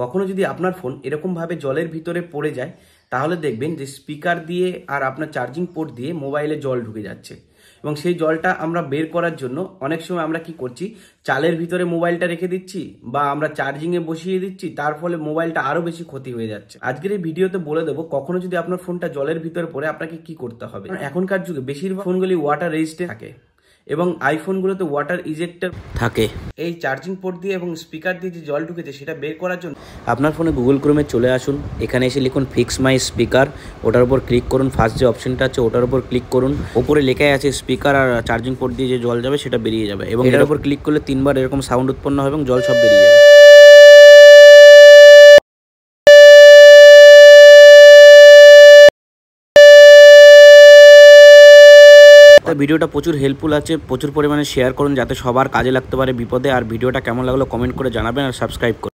কখনো যদি আপনার ফোন এরকমভাবে জলের ভিতরে পড়ে যায় তাহলে দেখবেন যে স্পিকার দিয়ে আর আপনার চার্জিং পোর্ট দিয়ে মোবাইলে জল ঢুকে যাচ্ছে এবং সেই জলটা আমরা বের করার জন্য অনেক সময় আমরা কি করছি চালের ভিতরে মোবাইলটা রেখে দিচ্ছি বা আমরা চার্জিংয়ে বসিয়ে দিচ্ছি তার ফলে মোবাইলটা আরও বেশি ক্ষতি হয়ে যাচ্ছে আজকের এই ভিডিওতে বলে দেবো কখনো যদি আপনার ফোনটা জলের ভিতরে পড়ে আপনাকে কি করতে হবে এখনকার যুগে বেশিরভাগ ফোনগুলি ওয়াটার রেজিস্টে থাকে এবং আইফোনগুলোতে ওয়াটার ইজেক্টার থাকে এই চার্জিং পোর্ট দিয়ে এবং স্পিকার দিয়ে যে জল ঢুকেছে সেটা বের করার জন্য আপনার ফোনে গুগল ক্রোমে চলে আসুন এখানে এসে লিখুন ফিক্স মাই স্পিকার ওটার উপর ক্লিক করুন ফার্স্ট যে অপশনটা আছে ওটার উপর ক্লিক করুন ওপরে লেখাই আছে স্পিকার আর চার্জিং পোর্ট দিয়ে যে জল যাবে সেটা বেরিয়ে যাবে এবং এটার উপর ক্লিক করলে তিনবার এরকম সাউন্ড উৎপন্ন হবে এবং জল সব বেরিয়ে যাবে ভিডিওটা প্রচুর হেল্পফুল আছে প্রচুর পরিমাণে শেয়ার করুন যাতে সবার কাজে লাগতে পারে বিপদে আর ভিডিওটা কেমন লাগলো কমেন্ট করে জানাবেন আর সাবস্ক্রাইব করুন